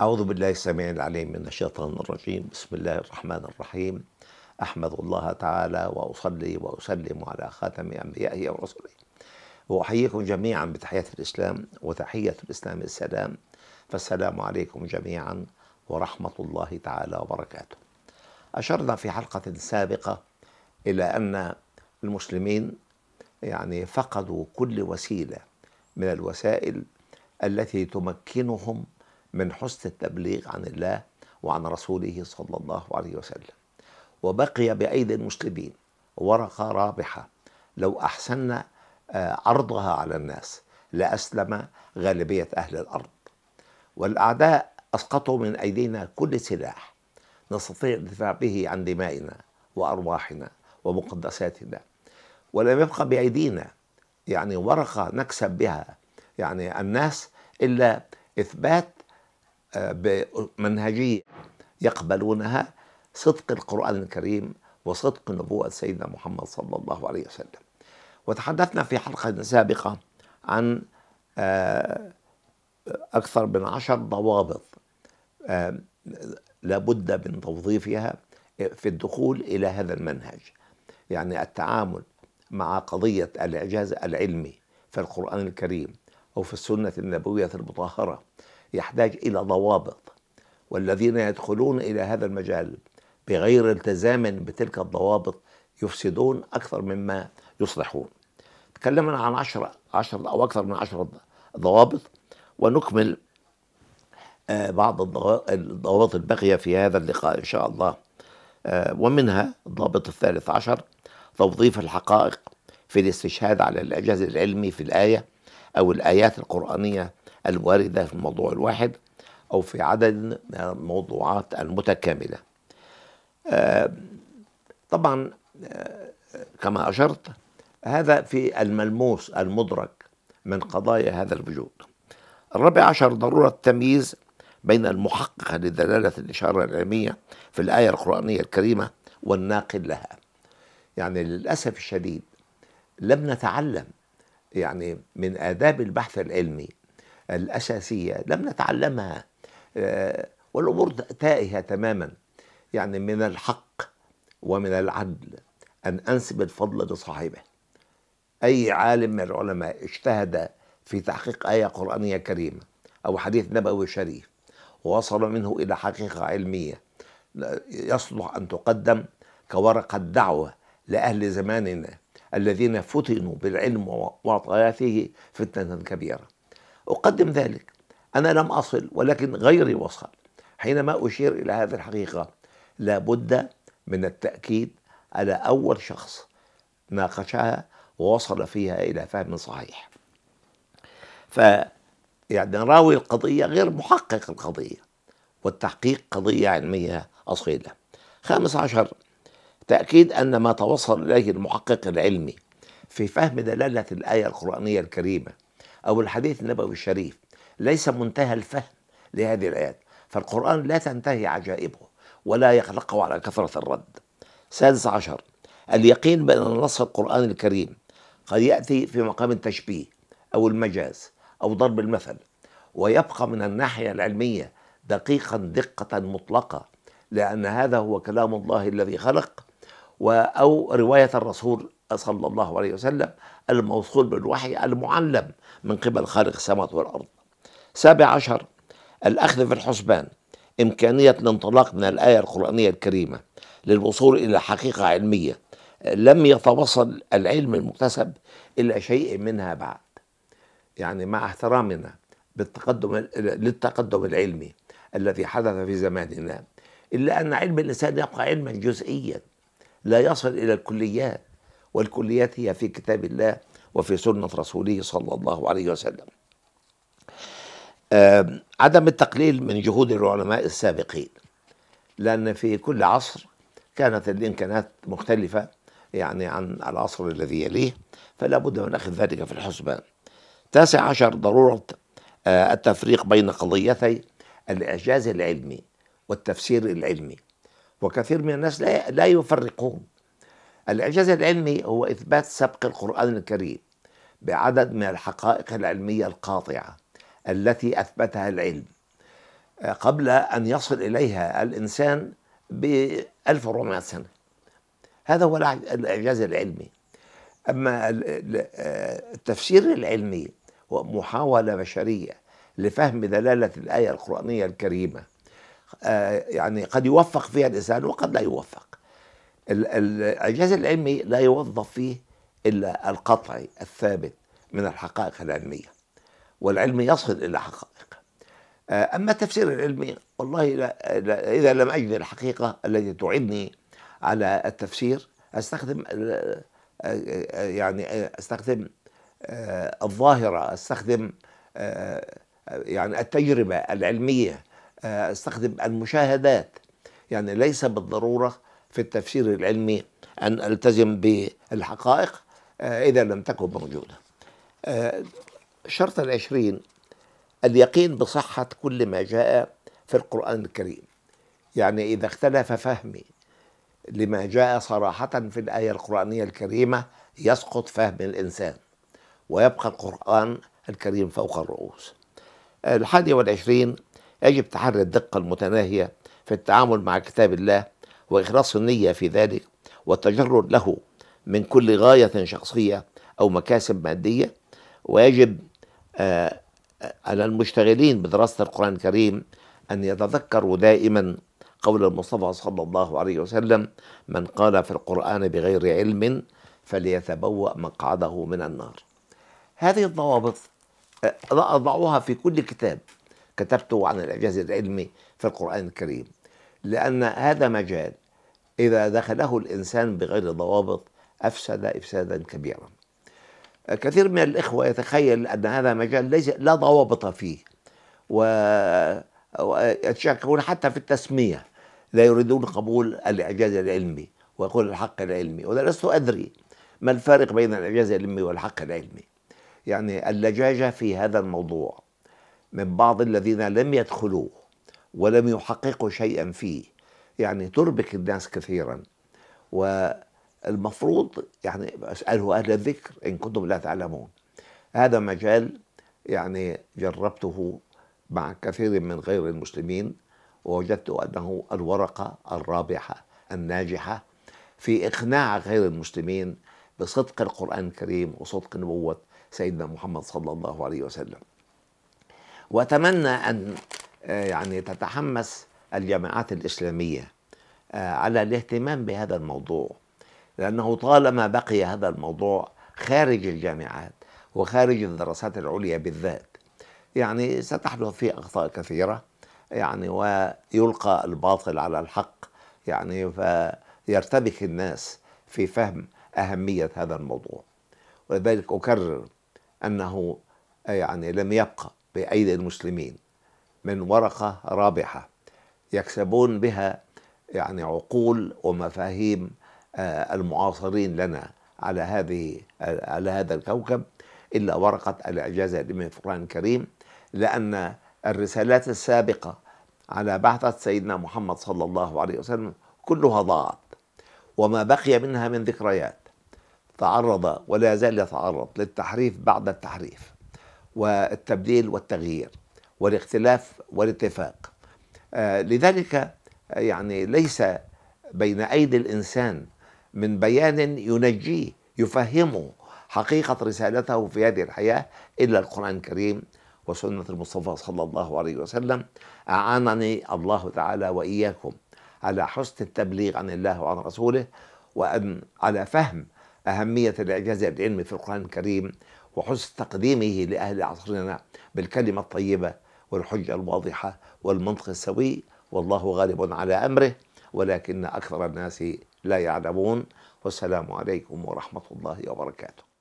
أعوذ بالله السميع العليم من الشيطان الرجيم بسم الله الرحمن الرحيم أحمد الله تعالى وأصلي وأسلم على خاتم أنبيائه ورسله وأحييكم جميعا بتحية الإسلام وتحية الإسلام السلام فالسلام عليكم جميعا ورحمة الله تعالى وبركاته أشرنا في حلقة سابقة إلى أن المسلمين يعني فقدوا كل وسيلة من الوسائل التي تمكنهم من حسن التبليغ عن الله وعن رسوله صلى الله عليه وسلم وبقي بأيدي المسلمين ورقة رابحة لو أحسنا آه، عرضها على الناس لأسلم غالبية أهل الأرض والأعداء أسقطوا من أيدينا كل سلاح نستطيع الدفاع به عن دمائنا وأرواحنا ومقدساتنا ولم يبقى بأيدينا يعني ورقة نكسب بها يعني الناس إلا إثبات بمنهجية يقبلونها صدق القرآن الكريم وصدق نبوة سيدنا محمد صلى الله عليه وسلم وتحدثنا في حلقة سابقة عن آه، أكثر من عشر ضوابط آه، لابد من توظيفها في الدخول إلى هذا المنهج يعني التعامل مع قضية الإعجاز العلمي في القرآن الكريم أو في السنة النبوية المطهرة يحتاج إلى ضوابط والذين يدخلون إلى هذا المجال بغير التزام بتلك الضوابط يفسدون أكثر مما يصلحون تكلمنا عن عشرة عشر أو أكثر من عشرة ضوابط ونكمل آه، بعض الضوابط الباقية في هذا اللقاء إن شاء الله آه، ومنها الضابط الثالث عشر توظيف الحقائق في الاستشهاد على الإعجاز العلمي في الآية أو الآيات القرآنية الواردة في الموضوع الواحد أو في عدد من الموضوعات المتكاملة آه، طبعا آه، كما أشرت هذا في الملموس المدرك من قضايا هذا الوجود الرابع عشر ضرورة تمييز بين المحقق لدلالة الإشارة العلمية في الآية القرآنية الكريمة والناقل لها يعني للأسف الشديد لم نتعلم يعني من آداب البحث العلمي الأساسية لم نتعلمها آه، والأمور تائهة تماما يعني من الحق ومن العدل أن أنسب الفضل لصاحبه أي عالم من العلماء اجتهد في تحقيق آية قرآنية كريمة أو حديث نبوي شريف ووصل منه إلى حقيقة علمية يصلح أن تقدم كورقة دعوة لأهل زماننا الذين فتنوا بالعلم وعطاياته فتنة كبيرة أقدم ذلك أنا لم أصل ولكن غيري وصل حينما أشير إلى هذه الحقيقة لابد من التأكيد على أول شخص ناقشها ووصل فيها إلى فهم صحيح ف يعني راوي القضية غير محقق القضية والتحقيق قضية علمية أصيلة خامس عشر تأكيد أن ما توصل إليه المحقق العلمي في فهم دلالة الآية القرآنية الكريمة أو الحديث النبوي الشريف ليس منتهى الفهم لهذه الآيات فالقرآن لا تنتهي عجائبه ولا يخلقه على كثرة الرد سادس عشر اليقين بأن نص القرآن الكريم قد يأتي في مقام التشبيه أو المجاز أو ضرب المثل ويبقى من الناحية العلمية دقيقا دقة مطلقة لأن هذا هو كلام الله الذي خلق أو رواية الرسول صلى الله عليه وسلم الموصول بالوحي المعلم من قبل خالق السماوات والأرض سابع عشر الأخذ في الحسبان إمكانية الانطلاق من الآية القرآنية الكريمة للوصول إلى حقيقة علمية لم يتوصل العلم المكتسب إلى شيء منها بعد يعني مع احترامنا بالتقدم للتقدم العلمي الذي حدث في زماننا إلا أن علم الإنسان يبقى علما جزئيا لا يصل إلى الكليات والكليات هي في كتاب الله وفي سنة رسوله صلى الله عليه وسلم عدم التقليل من جهود العلماء السابقين لأن في كل عصر كانت الإمكانات مختلفة يعني عن العصر الذي يليه فلا بد من أخذ ذلك في الحسبان تاسع عشر ضرورة آه، التفريق بين قضيتي الإعجاز العلمي والتفسير العلمي وكثير من الناس لا يفرقون الإعجاز العلمي هو إثبات سبق القرآن الكريم بعدد من الحقائق العلمية القاطعة التي أثبتها العلم آه، قبل أن يصل إليها الإنسان ب 1400 سنة هذا هو الإعجاز العلمي أما آه، التفسير العلمي هو محاولة بشرية لفهم دلالة الآية القرآنية الكريمة آه، يعني قد يوفق فيها الإنسان وقد لا يوفق الإعجاز العلمي لا يوظف فيه إلا القطعي الثابت من الحقائق العلمية والعلم يصل إلى حقائق آه، أما التفسير العلمي والله لا لا إذا لم أجد الحقيقة التي تعيني على التفسير أستخدم آه، يعني آه، أستخدم الظاهرة أستخدم يعني التجربة العلمية أستخدم المشاهدات يعني ليس بالضرورة في التفسير العلمي أن ألتزم بالحقائق آه، إذا لم تكن موجودة الشرط آه، العشرين اليقين بصحة كل ما جاء في القرآن الكريم يعني إذا اختلف فهمي لما جاء صراحة في الآية القرآنية الكريمة يسقط فهم الإنسان ويبقى القرآن الكريم فوق الرؤوس آه، الحادي والعشرين يجب تحري الدقة المتناهية في التعامل مع كتاب الله واخلاص النيه في ذلك والتجرد له من كل غايه شخصيه او مكاسب ماديه ويجب آه، على المشتغلين بدراسه القران الكريم ان يتذكروا دائما قول المصطفى صلى الله عليه وسلم من قال في القران بغير علم فليتبوأ مقعده من النار هذه الضوابط آه، أضعها في كل كتاب كتبته عن الإعجاز العلمي في القرآن الكريم لأن هذا مجال إذا دخله الإنسان بغير ضوابط أفسد إفسادا كبيرا كثير من الإخوة يتخيل أن هذا مجال ليس لا ضوابط فيه و... ويتشككون حتى في التسمية لا يريدون قبول الإعجاز العلمي ويقول الحق العلمي وأنا لست أدري ما الفارق بين الإعجاز العلمي والحق العلمي يعني اللجاجة في هذا الموضوع من بعض الذين لم يدخلوه ولم يحققوا شيئا فيه يعني تربك الناس كثيرا والمفروض يعني اساله اهل الذكر ان كنتم لا تعلمون هذا مجال يعني جربته مع كثير من غير المسلمين ووجدت انه الورقه الرابحه الناجحه في اقناع غير المسلمين بصدق القران الكريم وصدق نبوه سيدنا محمد صلى الله عليه وسلم واتمنى ان آه، يعني تتحمس الجماعات الإسلامية آه، على الاهتمام بهذا الموضوع لأنه طالما بقي هذا الموضوع خارج الجامعات وخارج الدراسات العليا بالذات يعني ستحدث فيه أخطاء كثيرة يعني ويلقى الباطل على الحق يعني فيرتبك الناس في فهم أهمية هذا الموضوع ولذلك أكرر أنه آه، يعني لم يبقى بأيدي المسلمين من ورقة رابحة يكسبون بها يعني عقول ومفاهيم آه، المعاصرين لنا على هذه على هذا الكوكب إلا ورقة الإعجاز من القرآن الكريم لأن الرسالات السابقة على بعثة سيدنا محمد صلى الله عليه وسلم كلها ضاعت وما بقي منها من ذكريات تعرض ولا زال يتعرض للتحريف بعد التحريف والتبديل والتغيير والاختلاف والاتفاق آه، لذلك آه، يعني ليس بين أيدي الإنسان من بيان ينجيه يفهمه حقيقة رسالته في هذه الحياة إلا القرآن الكريم وسنة المصطفى صلى الله عليه وسلم أعانني الله تعالى وإياكم على حسن التبليغ عن الله وعن رسوله وأن على فهم أهمية الإعجاز العلمي في القرآن الكريم وحسن تقديمه لأهل عصرنا بالكلمة الطيبة والحجة الواضحة والمنطق السوي والله غالب على أمره ولكن أكثر الناس لا يعلمون والسلام عليكم ورحمة الله وبركاته